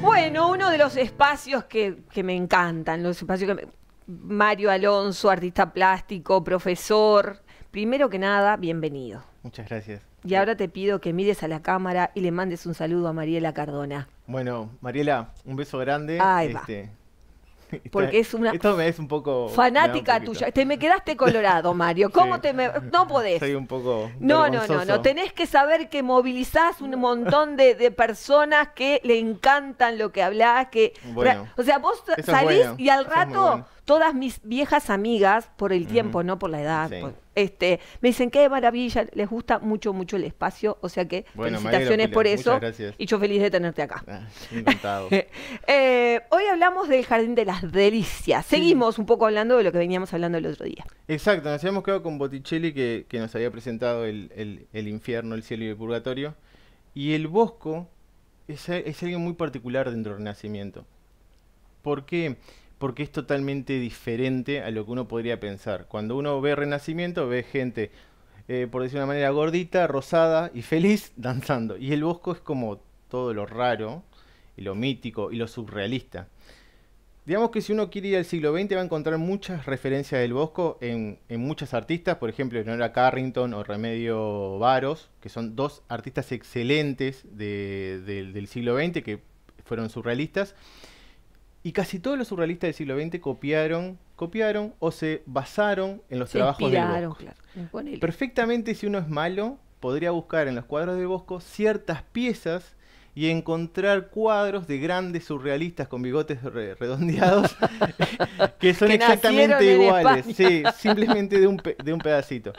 Bueno, uno de los espacios que, me encantan, los espacios que Mario Alonso, artista plástico, profesor, primero que nada, bienvenido. Muchas gracias. Y ahora te pido que mires a la cámara y le mandes un saludo a Mariela Cardona. Bueno, Mariela, un beso grande. Ahí este, Porque es una. es un poco. Fanática tuya. Te me quedaste colorado, Mario. ¿Cómo te me.? No podés. un poco. No, no, no, no. Tenés que saber que movilizás un montón de, personas que le encantan lo que hablás. Que... o sea, vos salís y al rato todas mis viejas amigas, por el tiempo, no por la edad, este, me dicen qué maravilla, les gusta mucho, mucho el espacio, o sea que felicitaciones por eso y yo feliz de tenerte acá. Ah, encantado. Eh, hoy hablamos del Jardín de las Delicias, seguimos un poco hablando de lo que veníamos hablando el otro día. Exacto, nos habíamos quedado con Botticelli que, nos había presentado el, infierno, el cielo y el purgatorio, y el Bosco es, algo muy particular dentro del Renacimiento. ¿Por qué? Porque porque es totalmente diferente a lo que uno podría pensar. Cuando uno ve Renacimiento, ve gente, eh, por decir de una manera, gordita, rosada y feliz danzando. Y el Bosco es como todo lo raro, y lo mítico, y lo surrealista. Digamos que si uno quiere ir al siglo XX va a encontrar muchas referencias del Bosco en, muchas artistas, por ejemplo, Leonora Carrington o Remedio Varos, que son dos artistas excelentes del siglo XX que fueron surrealistas. Y casi todos los surrealistas del siglo XX copiaron, copiaron o se basaron en los trabajos de Bosco. Claro. Perfectamente, si uno es malo, podría buscar en los cuadros de Bosco ciertas piezas y encontrar cuadros de grandes surrealistas con bigotes redondeados que son exactamente iguales, simplemente de un, pedacito.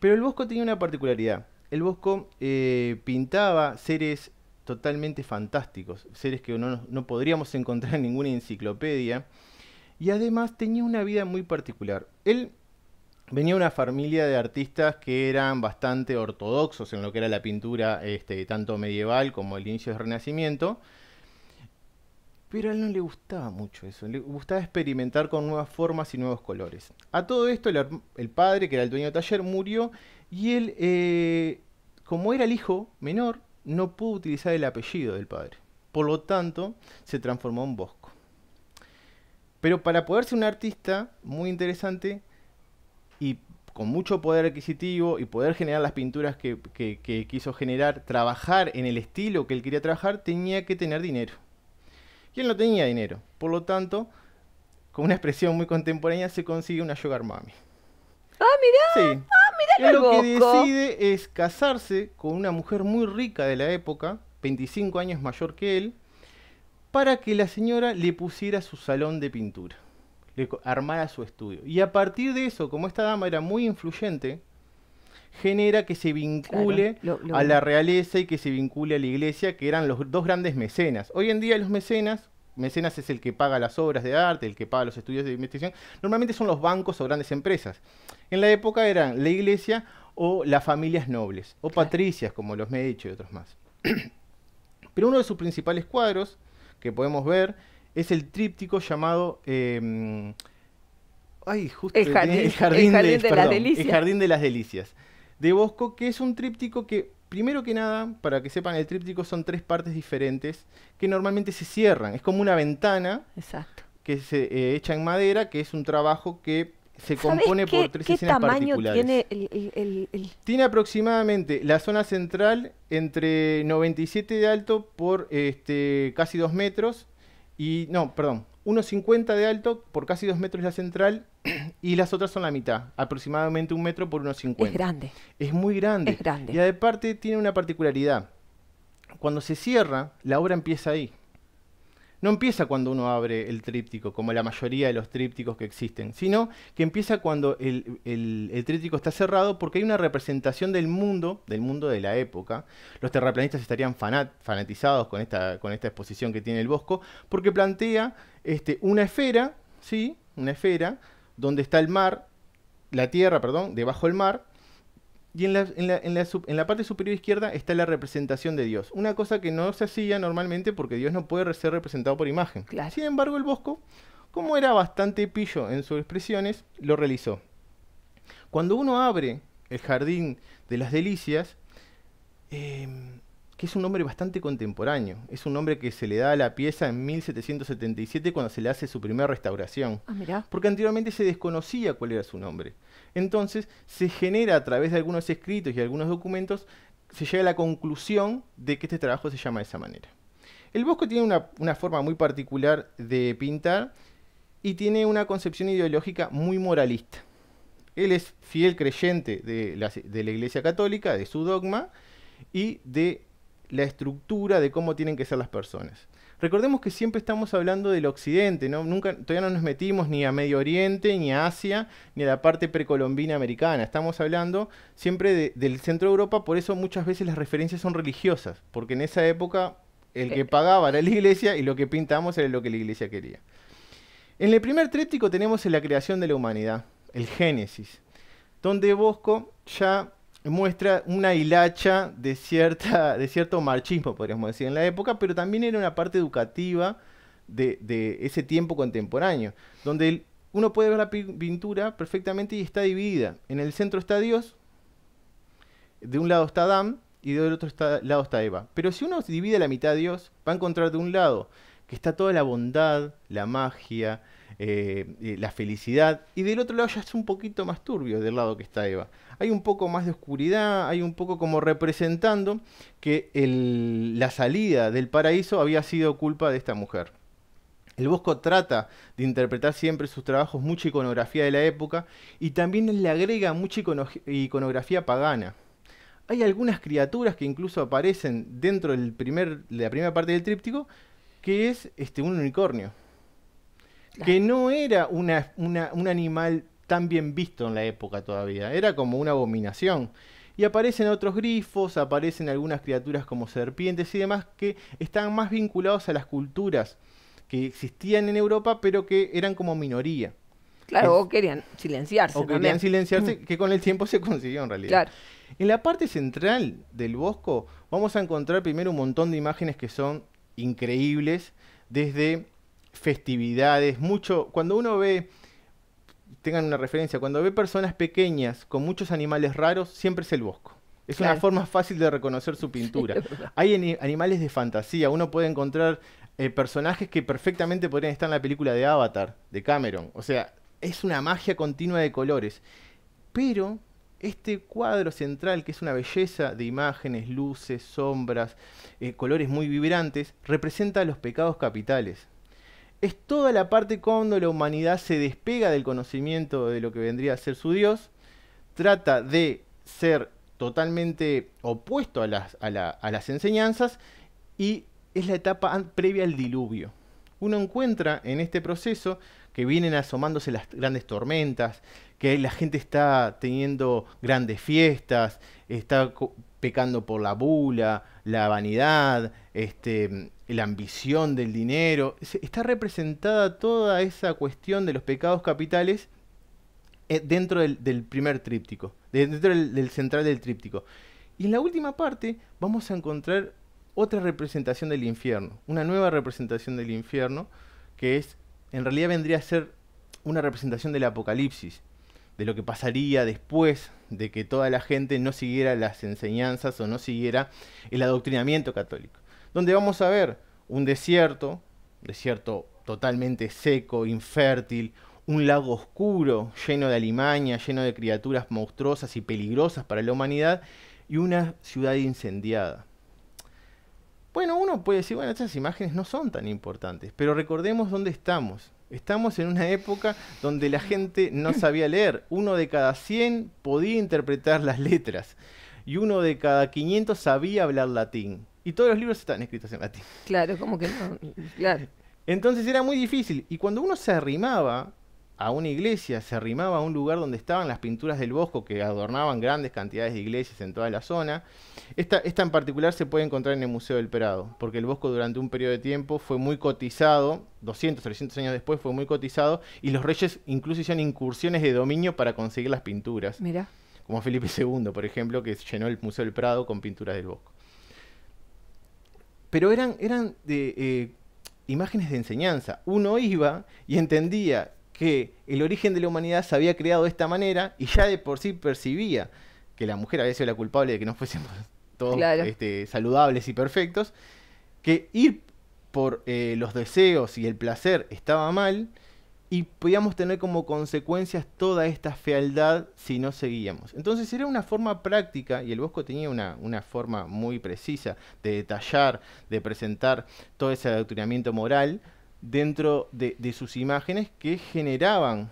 Pero el Bosco tenía una particularidad. El Bosco eh, pintaba seres totalmente fantásticos, seres que no, no podríamos encontrar en ninguna enciclopedia. Y además tenía una vida muy particular. Él venía de una familia de artistas que eran bastante ortodoxos en lo que era la pintura, este, tanto medieval como el inicio del Renacimiento. Pero a él no le gustaba mucho eso, le gustaba experimentar con nuevas formas y nuevos colores. A todo esto, el, padre, que era el dueño del taller, murió y él, eh, como era el hijo menor, no pudo utilizar el apellido del padre. Por lo tanto, se transformó en Bosco. Pero para poder ser un artista muy interesante y con mucho poder adquisitivo y poder generar las pinturas que, quiso generar, trabajar en el estilo que él quería trabajar, tenía que tener dinero. Y él no tenía dinero. Por lo tanto, con una expresión muy contemporánea, se consigue una yoga Mami. ¡Ah, mira. Sí. lo que decide es casarse con una mujer muy rica de la época, 25 años mayor que él, para que la señora le pusiera su salón de pintura, le armara su estudio. Y a partir de eso, como esta dama era muy influyente, genera que se vincule a la realeza y que se vincule a la iglesia, que eran los dos grandes mecenas. Hoy en día los mecenas mecenas es el que paga las obras de arte, el que paga los estudios de investigación. Normalmente son los bancos o grandes empresas. En la época eran la iglesia o las familias nobles, o patricias como los he dicho y otros más. Pero uno de sus principales cuadros que podemos ver es el tríptico llamado... Em, ay, el, jardín, de, las delicias. el Jardín de las Delicias de Bosco, que es un tríptico que Primero que nada, para que sepan, el tríptico son tres partes diferentes que normalmente se cierran. Es como una ventana que se eh, echa en madera, que es un trabajo que se compone por tres escenas particulares. Tiene, el, tiene aproximadamente la zona central entre 97 de alto por este, casi 2 metros y no, perdón, 1,50 de alto por casi dos metros la central y las otras son la mitad, aproximadamente un metro por 1,50. Es grande. Es muy grande. Es grande. Y además tiene una particularidad. Cuando se cierra, la obra empieza ahí no empieza cuando uno abre el tríptico, como la mayoría de los trípticos que existen, sino que empieza cuando el, tríptico está cerrado porque hay una representación del mundo, del mundo de la época. Los terraplanistas estarían fanatizados con esta, con esta exposición que tiene el Bosco, porque plantea este, una esfera, ¿sí? Una esfera donde está el mar, la tierra, perdón, debajo del mar, y en la, en, la, parte superior izquierda está la representación de Dios. Una cosa que no se hacía normalmente porque Dios no puede ser representado por imagen. Sin embargo, el Bosco, como era bastante pillo en sus expresiones, lo realizó. Cuando uno abre el jardín de las delicias, eh, es un nombre bastante contemporáneo. Es un nombre que se le da a la pieza en 1777 cuando se le hace su primera restauración. Ah, Porque anteriormente se desconocía cuál era su nombre. Entonces se genera a través de algunos escritos y algunos documentos, se llega a la conclusión de que este trabajo se llama de esa manera. El Bosco tiene una, forma muy particular de pintar y tiene una concepción ideológica muy moralista. Él es fiel creyente de la Iglesia Católica, de su dogma, y de la estructura de cómo tienen que ser las personas. Recordemos que siempre estamos hablando del occidente, ¿no? Nunca, todavía no nos metimos ni a Medio Oriente, ni a Asia, ni a la parte precolombina americana. Estamos hablando siempre del centro de Europa, por eso muchas veces las referencias son religiosas, porque en esa época el que eh, eh. pagaba era la iglesia y lo que pintamos era lo que la iglesia quería. En el primer tríptico tenemos la creación de la humanidad, el Génesis, donde Bosco ya muestra una hilacha de, cierta, de cierto marchismo, podríamos decir, en la época, pero también era una parte educativa de, ese tiempo contemporáneo, donde uno puede ver la pintura perfectamente y está dividida. En el centro está Dios, de un lado está Adán y del otro lado está Eva. Pero si uno divide la mitad Dios, va a encontrar de un lado que está toda la bondad, la magia, eh, la felicidad. Y del otro lado ya es un poquito más turbio del lado que está Eva. Hay un poco más de oscuridad, hay un poco como representando que la salida del paraíso había sido culpa de esta mujer. El Bosco trata de interpretar siempre sus trabajos mucha iconografía de la época y también le agrega mucha iconografía pagana. Hay algunas criaturas que incluso aparecen dentro primer, de la primera parte del tríptico, que es este, un unicornio que no era un animal tan bien visto en la época todavía, era como una abominación. Y aparecen otros grifos, aparecen algunas criaturas como serpientes y demás que están más vinculados a las culturas que existían en Europa, pero que eran como minoría. Claro, o querían silenciarse. O querían silenciarse, mm. que con el tiempo se consiguió en realidad. En la parte central del bosco vamos a encontrar primero un montón de imágenes que son increíbles, desde festividades, mucho, cuando uno ve, tengan una referencia, cuando ve personas pequeñas con muchos animales raros, siempre es el bosco. Es una forma fácil de reconocer su pintura. Hay animales de fantasía, uno puede encontrar eh, personajes que perfectamente podrían estar en la película de Avatar, de Cameron. O sea, es una magia continua de colores. Pero este cuadro central, que es una belleza de imágenes, luces, sombras, eh, colores muy vibrantes, representa los pecados capitales es toda la parte cuando la humanidad se despega del conocimiento de lo que vendría a ser su Dios, trata de ser totalmente opuesto a las, las enseñanzas y es la etapa previa al diluvio. Uno encuentra en este proceso que vienen asomándose las grandes tormentas, que la gente está teniendo grandes fiestas, está pecando por la bula, la vanidad, este, la ambición del dinero. Está representada toda esa cuestión de los pecados capitales eh, dentro del, primer tríptico, dentro del, central del tríptico. Y en la última parte vamos a encontrar otra representación del infierno, una nueva representación del infierno, que es, en realidad vendría a ser una representación del apocalipsis, de lo que pasaría después de que toda la gente no siguiera las enseñanzas o no siguiera el adoctrinamiento católico. Donde vamos a ver un desierto, desierto totalmente seco, infértil, un lago oscuro, lleno de alimaña, lleno de criaturas monstruosas y peligrosas para la humanidad, y una ciudad incendiada. Bueno, uno puede decir, bueno, esas imágenes no son tan importantes, pero recordemos dónde estamos. Estamos en una época donde la gente no sabía leer. Uno de cada 100 podía interpretar las letras y uno de cada 500 sabía hablar latín. Y todos los libros están escritos en latín. Claro, como que no. Claro. Entonces era muy difícil. Y cuando uno se arrimaba a una iglesia, se arrimaba a un lugar donde estaban las pinturas del bosco que adornaban grandes cantidades de iglesias en toda la zona. Esta, en particular se puede encontrar en el Museo del Prado, porque el bosco durante un periodo de tiempo fue muy cotizado, 200, 300 años después fue muy cotizado, y los reyes incluso hicieron incursiones de dominio para conseguir las pinturas. Mira. Como Felipe II, por ejemplo, que llenó el Museo del Prado con pinturas del bosco. Pero eran, eran de, eh, imágenes de enseñanza. Uno iba y entendía que el origen de la humanidad se había creado de esta manera y ya de por sí percibía que la mujer había sido la culpable de que no fuésemos todos este, saludables y perfectos, que ir por eh, los deseos y el placer estaba mal y podíamos tener como consecuencias toda esta fealdad si no seguíamos. Entonces era una forma práctica, y el Bosco tenía una, una forma muy precisa de detallar, de presentar todo ese adoctrinamiento moral, dentro de, sus imágenes que generaban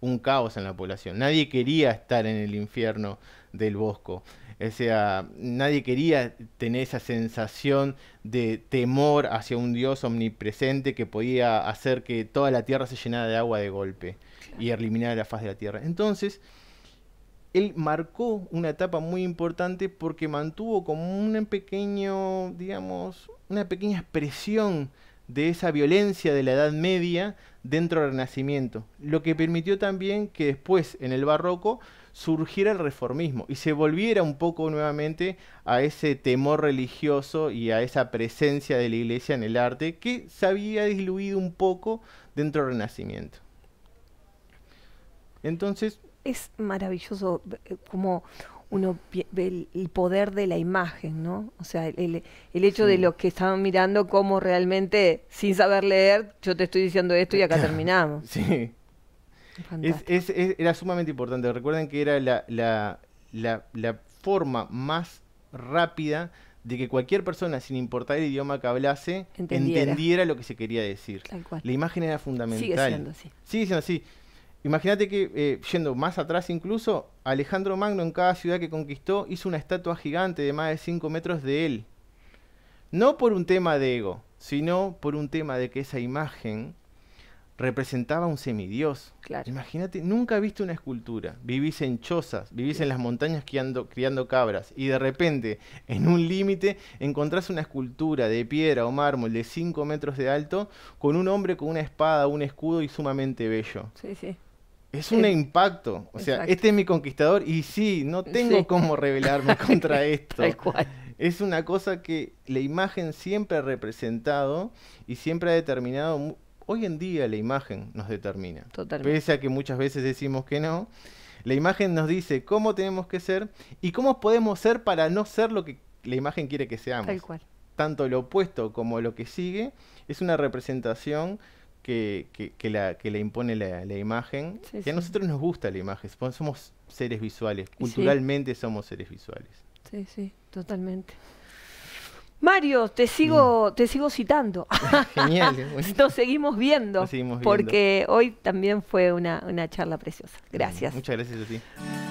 un caos en la población. Nadie quería estar en el infierno del bosco. O sea, nadie quería tener esa sensación de temor hacia un Dios omnipresente que podía hacer que toda la tierra se llenara de agua de golpe y eliminar la faz de la tierra. Entonces, él marcó una etapa muy importante porque mantuvo como un pequeño, digamos, una pequeña expresión de esa violencia de la Edad Media dentro del Renacimiento, lo que permitió también que después en el barroco surgiera el reformismo y se volviera un poco nuevamente a ese temor religioso y a esa presencia de la iglesia en el arte que se había diluido un poco dentro del Renacimiento. Entonces... Es maravilloso eh, como uno ve el, poder de la imagen, ¿no? O sea, el, hecho de los que estaban mirando como realmente, sin saber leer, yo te estoy diciendo esto y acá terminamos. Sí. era sumamente importante. Recuerden que era la, forma más rápida de que cualquier persona, sin importar el idioma que hablase, entendiera, entendiera lo que se quería decir. La imagen era fundamental. Sigue siendo así. Sigue siendo así. Imagínate que, eh, yendo más atrás incluso, Alejandro Magno en cada ciudad que conquistó hizo una estatua gigante de más de 5 metros de él. No por un tema de ego, sino por un tema de que esa imagen representaba un semidios. Imagínate, nunca viste una escultura, vivís en chozas, vivís en las montañas criando, cabras y de repente en un límite encontrás una escultura de piedra o mármol de 5 metros de alto con un hombre con una espada, un escudo y sumamente bello. Sí, sí. Es un impacto. O sea, este es mi conquistador y sí, no tengo cómo rebelarme contra esto. Es una cosa que la imagen siempre ha representado y siempre ha determinado. Hoy en día la imagen nos determina. Totalmente. Pese a que muchas veces decimos que no. La imagen nos dice cómo tenemos que ser y cómo podemos ser para no ser lo que la imagen quiere que seamos. Tanto lo opuesto como lo que sigue es una representación que, que, la, que le impone la, imagen, que a nosotros nos gusta la imagen, somos seres visuales, culturalmente somos seres visuales. Sí, sí, totalmente. Mario, te sigo, mm. te sigo citando. Genial. Nos seguimos viendo. Porque hoy también fue una, charla preciosa. Gracias. muchas gracias a ti.